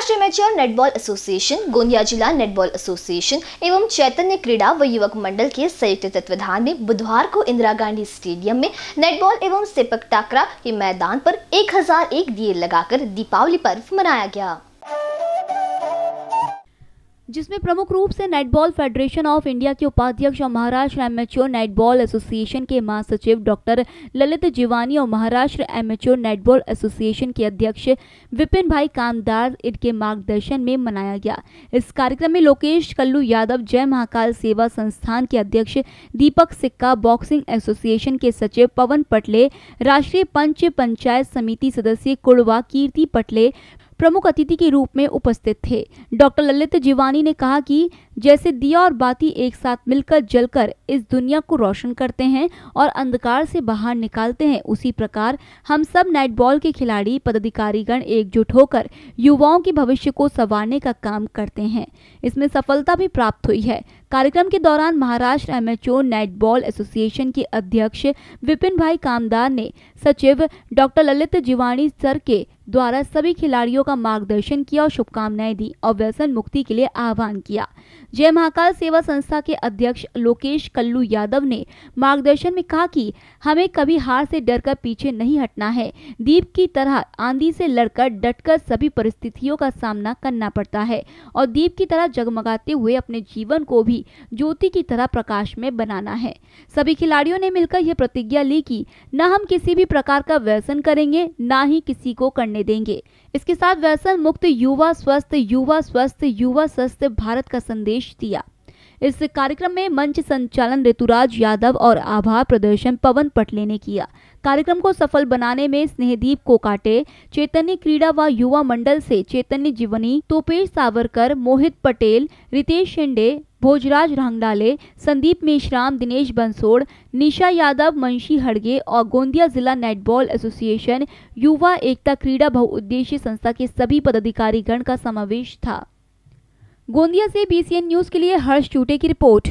राष्ट्रीय mature netball association Gondia जिला netball association एवं चैतन्य क्रीड़ा व युवक मंडल के संयुक्त तत्वाधान में बुधवार को इंदिरा गांधी स्टेडियम में नेटबॉल एवं सेपक टाकरा के मैदान पर 1001 दिए लगाकर दीपावली पर्व मनाया गया जिसमें प्रमुख रूप से नेटबॉल फेडरेशन ऑफ इंडिया के उपाध्यक्ष और महाराष्ट्र एमएचओ नेटबॉल एसोसिएशन के महासचिव डॉक्टर ललित जीवानी और महाराष्ट्र एमएचओ नेटबॉल एसोसिएशन के अध्यक्ष विपिन भाई कामदार इनके मार्गदर्शन में मनाया गया इस कार्यक्रम में लोकेश कल्लू यादव जय महाकाल सेवा संस्थान के अध्यक्ष दीपक सिक्का बॉक्सिंग एसोसिएशन के सचिव पवन पटले राष्ट्रीय पंच पंचायत समिति सदस्य कुड़वा कीर्ति पटले प्रमुख अतिथि के रूप में उपस्थित थे डॉक्टर ललित जीवानी ने कहा कि जैसे दिया और बाती एक साथ मिलकर जलकर इस दुनिया को रोशन करते हैं और अंधकार से बाहर निकालते हैं उसी प्रकार हम सब नेटबॉल के खिलाड़ी पदाधिकारीगण एकजुट होकर युवाओं के भविष्य को संवारने का काम करते हैं इसमें सफलता भी प्राप्त हुई है कार्यक्रम के दौरान महाराष्ट्र एमेच्योर नेटबॉल एसोसिएशन के अध्यक्ष विपिन भाई कामदार ने सचिव डॉक्टर ललित जिवाणी सर के द्वारा सभी खिलाड़ियों का मार्गदर्शन किया और शुभकामनाएं दी और व्यसन मुक्ति के लिए आह्वान किया जय महाकाल सेवा संस्था के अध्यक्ष लोकेश कल्लू यादव ने मार्गदर्शन में कहा कि हमें कभी हार से डरकर पीछे नहीं हटना है दीप की तरह आंधी से लड़कर डटकर सभी परिस्थितियों का सामना करना पड़ता है और दीप की तरह जगमगाते हुए अपने जीवन को भी ज्योति की तरह प्रकाश में बनाना है सभी खिलाड़ियों ने मिलकर यह प्रतिज्ञा ली की न हम किसी भी प्रकार का व्यसन करेंगे न ही किसी को करने देंगे इसके साथ व्यसन मुक्त युवा स्वस्थ युवा स्वस्थ युवा स्वस्थ भारत का संदेश दिया इस कार्यक्रम में मंच संचालन ऋतुराज यादव और आभार प्रदर्शन पवन पटले ने किया कार्यक्रम को सफल बनाने में स्नेहदीप कोकाटे चैतन्य क्रीड़ा व युवा मंडल से चैतन्य जीवनी तोपेश सावरकर मोहित पटेल रितेश शिंडे भोजराज रंगडाले संदीप मेश्राम दिनेश बंसोड़ निशा यादव मंशी हड़गे और गोंदिया जिला नेटबॉल एसोसिएशन युवा एकता क्रीड़ा बहुउद्देश्य संस्था के सभी पदाधिकारीगण का समावेश था गोंदिया से बीसीएन न्यूज के लिए हर्ष चूटे की रिपोर्ट